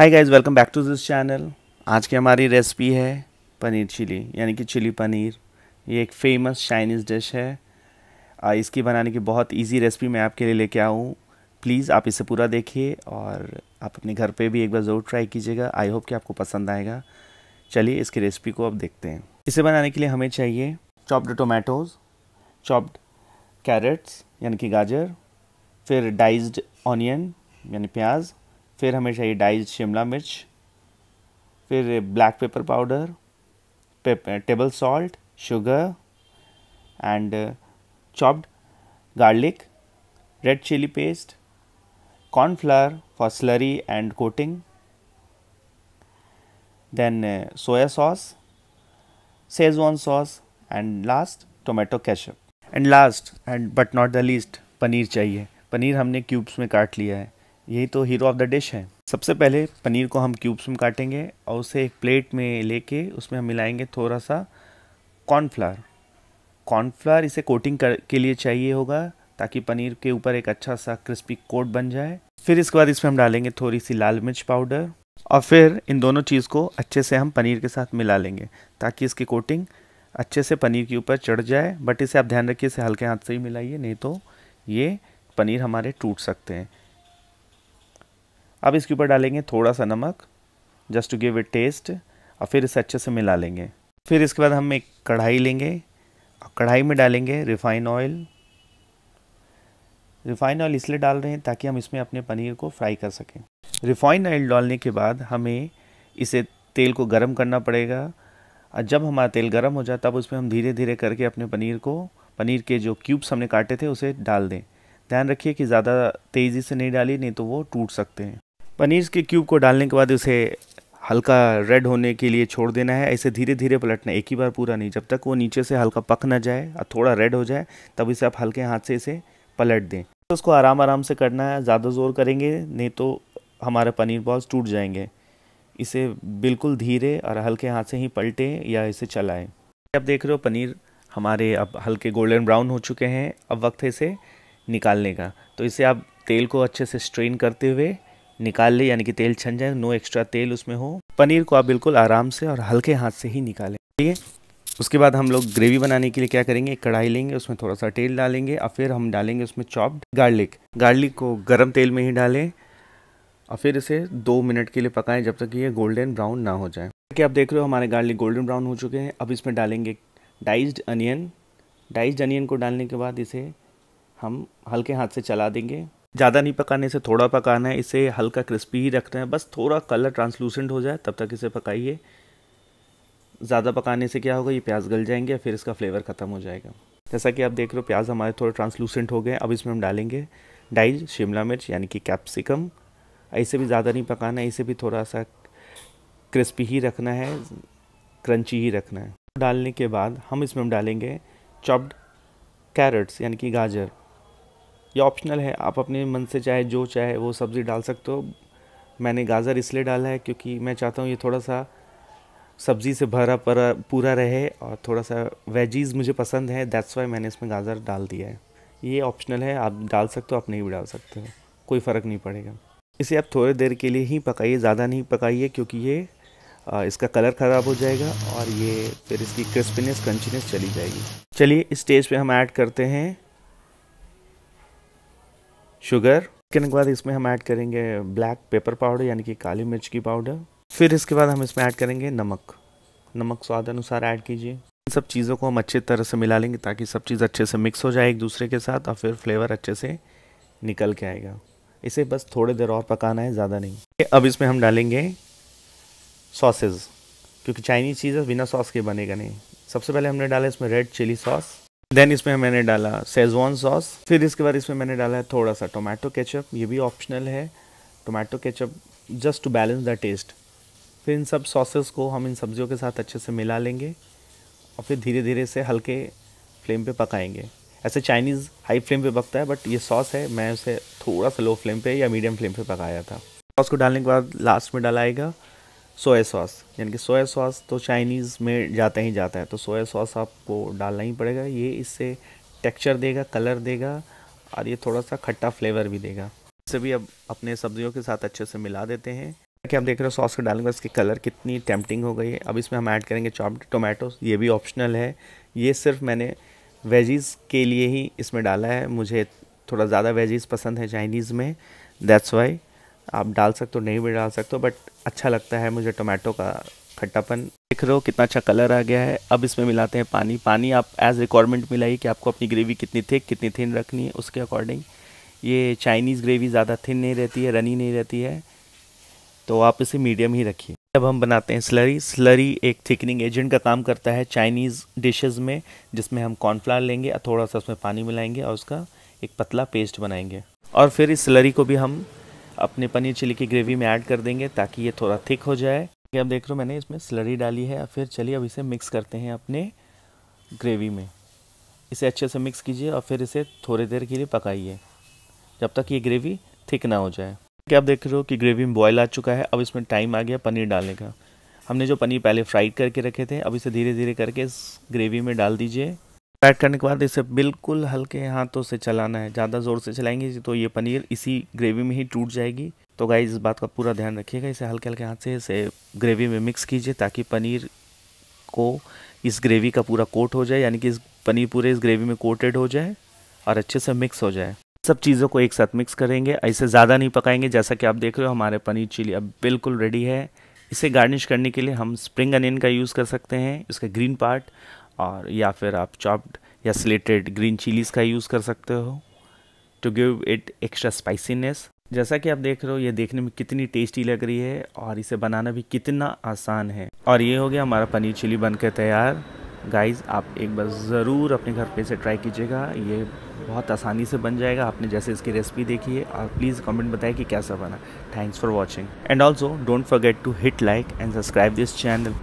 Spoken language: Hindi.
hi guys welcome back to this channel आज की हमारी रेसिपी है पनीर चिली यानी कि चिली पनीर ये एक फेमस चाइनीज़ डिश है इसकी बनाने की बहुत इजी रेसिपी मैं आपके लिए लेके आऊँ प्लीज़ आप इसे पूरा देखिए और आप अपने घर पे भी एक बार ज़रूर ट्राई कीजिएगा आई होप कि आपको पसंद आएगा चलिए इसकी रेसिपी को अब देखते हैं इसे बनाने के लिए हमें चाहिए चॉप्ड टोमेटोज़ चॉप्ड कैरेट्स यानी कि गाजर फिर डाइज्ड ऑनियन यानी प्याज फिर हमें चाहिए डाइज शिमला मिर्च फिर black pepper powder table salt sugar and chopped garlic red chilli paste cornflour for slurry and coating then soya sauce schezwan sauce and last tomato ketchup and last and but not the least paneer चाहिए पनीर हमने क्यूब्स में काट लिया है यही तो हीरो ऑफ द डिश है सबसे पहले पनीर को हम क्यूब्स में काटेंगे और उसे एक प्लेट में लेके उसमें हम मिलाएंगे थोड़ा सा कॉर्नफ्लावर कॉर्नफ्लावर इसे कोटिंग कर के लिए चाहिए होगा ताकि पनीर के ऊपर एक अच्छा सा क्रिस्पी कोट बन जाए फिर इसके बाद इसमें हम डालेंगे थोड़ी सी लाल मिर्च पाउडर और फिर इन दोनों चीज़ को अच्छे से हम पनीर के साथ मिला लेंगे ताकि इसकी कोटिंग अच्छे से पनीर के ऊपर चढ़ जाए बट इसे आप ध्यान रखिए इसे हल्के हाथ से ही मिलाइए नहीं तो ये पनीर हमारे टूट सकते हैं अब इसके ऊपर डालेंगे थोड़ा सा नमक just to give it taste और फिर इसे अच्छे से मिला लेंगे फिर इसके बाद हम एक कढ़ाई लेंगे और कढ़ाई में डालेंगे रिफाइन ऑयल रिफाइन ऑयल इसलिए डाल रहे हैं ताकि हम इसमें अपने पनीर को फ्राई कर सकें रिफाइन ऑयल डालने के बाद हमें इसे तेल को गर्म करना पड़ेगा और जब हमारा तेल गर्म हो जाए तब उसमें हम धीरे धीरे करके अपने पनीर को पनीर के जो क्यूब्स हमने काटे थे उसे डाल दें ध्यान रखिए कि ज़्यादा तेज़ी से नहीं डाली नहीं तो वो टूट सकते हैं पनीर के क्यूब को डालने के बाद उसे हल्का रेड होने के लिए छोड़ देना है ऐसे धीरे धीरे पलटना एक ही बार पूरा नहीं जब तक वो नीचे से हल्का पक ना जाए और थोड़ा रेड हो जाए तब इसे आप हल्के हाथ से इसे पलट दें तो उसको आराम आराम से करना है ज़्यादा ज़ोर करेंगे नहीं तो हमारे पनीर बॉल्स टूट जाएंगे इसे बिल्कुल धीरे और हल्के हाथ से ही पलटें या इसे चलाएं आप देख रहे हो पनीर हमारे अब हल्के गोल्डन ब्राउन हो चुके हैं अब वक्त है इसे निकालने का तो इसे आप तेल को अच्छे से स्ट्रेन करते हुए निकाल ले यानी कि तेल छन जाए नो एक्स्ट्रा तेल उसमें हो पनीर को आप बिल्कुल आराम से और हल्के हाथ से ही निकालें ठीक है उसके बाद हम लोग ग्रेवी बनाने के लिए क्या करेंगे एक कढ़ाई लेंगे उसमें थोड़ा सा तेल डालेंगे और फिर हम डालेंगे उसमें चॉप्ड गार्लिक गार्लिक को गर्म तेल में ही डालें और फिर इसे दो मिनट के लिए पकाएं जब तक ये गोल्डन ब्राउन ना हो जाए कि आप देख रहे हो हमारे गार्लिक गोल्डन ब्राउन हो चुके हैं अब इसमें डालेंगे डाइज्ड अनियन डाइज्ड अनियन को डालने के बाद इसे हम हल्के हाथ से चला देंगे ज़्यादा नहीं पकाने से थोड़ा पकाना है इसे हल्का क्रिस्पी ही रखना है बस थोड़ा कलर ट्रांसलूसेंट हो जाए तब तक इसे पकाइए ज़्यादा पकाने से क्या होगा ये प्याज गल जाएंगे फिर इसका फ्लेवर ख़त्म हो जाएगा जैसा कि आप देख रहे हो प्याज हमारे थोड़े ट्रांसलूसेंट हो गए अब इसमें हम डालेंगे डाइज शिमला मिर्च यानी कि कैप्सिकम इसे भी ज़्यादा नहीं पकाना है इसे भी थोड़ा सा क्रिस्पी ही रखना है क्रंची ही रखना है डालने के बाद हम इसमें हम डालेंगे चॉप्ड कैरेट्स यानी कि गाजर ये ऑप्शनल है आप अपने मन से चाहे जो चाहे वो सब्ज़ी डाल सकते हो मैंने गाजर इसलिए डाला है क्योंकि मैं चाहता हूँ ये थोड़ा सा सब्ज़ी से भरा परा पूरा रहे और थोड़ा सा वेजीज़ मुझे पसंद है दैट्स वाई मैंने इसमें गाजर डाल दिया है ये ऑप्शनल है आप डाल सकते हो आप नहीं भी डाल सकते हो कोई फ़र्क नहीं पड़ेगा इसे आप थोड़ी देर के लिए ही पकाइए ज़्यादा नहीं पकाइए क्योंकि ये इसका कलर ख़राब हो जाएगा और ये फिर इसकी क्रिस्पीनेस क्रंचीनेस चली जाएगी चलिए इस स्टेज पे हम ऐड करते हैं शुगर किन के बाद इसमें हम ऐड करेंगे ब्लैक पेपर पाउडर यानी कि काली मिर्च की पाउडर फिर इसके बाद हम इसमें ऐड करेंगे नमक नमक स्वाद अनुसार ऐड कीजिए इन सब चीज़ों को हम अच्छे तरह से मिला लेंगे ताकि सब चीज़ अच्छे से मिक्स हो जाए एक दूसरे के साथ और फिर फ्लेवर अच्छे से निकल के आएगा इसे बस थोड़े देर और पकाना है ज़्यादा नहीं अब इसमें हम डालेंगे सॉसेज क्योंकि चाइनीज़ चीज़ बिना सॉस के बनेगा नहीं सबसे पहले हमने डाला इसमें रेड चिली सॉस देन इसमें मैंने डाला सेजवान सॉस फिर इसके बाद इसमें मैंने डाला है थोड़ा सा टोमेटो केचप ये भी ऑप्शनल है tomato ketchup just to balance the taste फिर इन सब सॉसेस को हम इन सब्जियों के साथ अच्छे से मिला लेंगे और फिर धीरे धीरे से हल्के फ्लेम पे पकाएंगे ऐसे चाइनीज़ हाई फ्लेम पे पकता है बट ये सॉस है मैं उसे थोड़ा सा लो फ्लेम पे या मीडियम फ्लेम पे पकाया था सॉस को डालने के बाद लास्ट में डालाएगा सोया सॉस यानी कि सोया सॉस तो चाइनीज़ में जाता ही जाता है तो सोया सॉस आपको डालना ही पड़ेगा ये इससे टेक्सचर देगा कलर देगा और ये थोड़ा सा खट्टा फ्लेवर भी देगा इसे भी अब अपने सब्जियों के साथ अच्छे से मिला देते हैं कि आप देख रहे हो सॉस को डालेंगे इसकी कलर कितनी टेम्पटिंग हो गई है अब इसमें हम ऐड करेंगे चॉप्ड टोमेटो ये भी ऑप्शनल है ये सिर्फ मैंने वेजीज़ के लिए ही इसमें डाला है मुझे थोड़ा ज़्यादा वेजीज़ पसंद है चाइनीज़ में दैट्स वाई आप डाल सकते हो नहीं भी डाल सकते हो बट अच्छा लगता है मुझे टोमेटो का खट्टापन देख रहे हो कितना अच्छा कलर आ गया है अब इसमें मिलाते हैं पानी पानी आप एज रिक्वायरमेंट मिलाइए कि आपको अपनी ग्रेवी कितनी थिक कितनी थिन रखनी है उसके अकॉर्डिंग ये चाइनीज़ ग्रेवी ज़्यादा थिन नहीं रहती है रनी नहीं रहती है तो आप इसे मीडियम ही रखिए अब हम बनाते हैं स्लरी स्लरी एक थिकनिंग एजेंट का काम करता है चाइनीज़ डिशेस में जिसमें हम कॉर्नफ्लावर लेंगे और थोड़ा सा उसमें पानी मिलाएंगे और उसका एक पतला पेस्ट बनाएंगे और फिर इस स्लरी को भी हम अपने पनीर चिली की ग्रेवी में ऐड कर देंगे ताकि ये थोड़ा थिक हो जाए कि अब देख रहे हो मैंने इसमें स्लरी डाली है और फिर चलिए अब इसे मिक्स करते हैं अपने ग्रेवी में इसे अच्छे से मिक्स कीजिए और फिर इसे थोड़ी देर के लिए पकाइए जब तक ये ग्रेवी थिक ना हो जाए क्या आप देख रहे हो कि ग्रेवी में बॉयल आ चुका है अब इसमें टाइम आ गया पनीर डालने का हमने जो पनीर पहले फ्राई करके रखे थे अब इसे धीरे धीरे करके इस ग्रेवी में डाल दीजिए पैट करने के बाद इसे बिल्कुल हल्के हाथों से चलाना है ज़्यादा ज़ोर से चलाएंगे तो ये पनीर इसी ग्रेवी में ही टूट जाएगी तो गाय इस बात का पूरा ध्यान रखिएगा इसे हल्के हल्के हाथ से इसे ग्रेवी में मिक्स कीजिए ताकि पनीर को इस ग्रेवी का पूरा कोट हो जाए यानी कि इस पनीर पूरे इस ग्रेवी में कोटेड हो जाए और अच्छे से मिक्स हो जाए सब चीज़ों को एक साथ मिक्स करेंगे ऐसे ज़्यादा नहीं पकाएंगे जैसा कि आप देख रहे हो हमारे पनीर चिली अब बिल्कुल रेडी है इसे गार्निश करने के लिए हम स्प्रिंग अनियन का यूज़ कर सकते हैं इसका ग्रीन पार्ट और या फिर आप चॉप्ड या स्लेटेड ग्रीन चिलीज़ का यूज़ कर सकते हो to give it extra spiciness जैसा कि आप देख रहे हो ये देखने में कितनी टेस्टी लग रही है और इसे बनाना भी कितना आसान है और ये हो गया हमारा पनीर चिली बनकर तैयार गाइस आप एक बार ज़रूर अपने घर पे इसे ट्राई कीजिएगा ये बहुत आसानी से बन जाएगा आपने जैसे इसकी रेसिपी देखी है और प्लीज़ कमेंट बताएं कि कैसा बना thanks for watching and also don't forget to hit like and subscribe this channel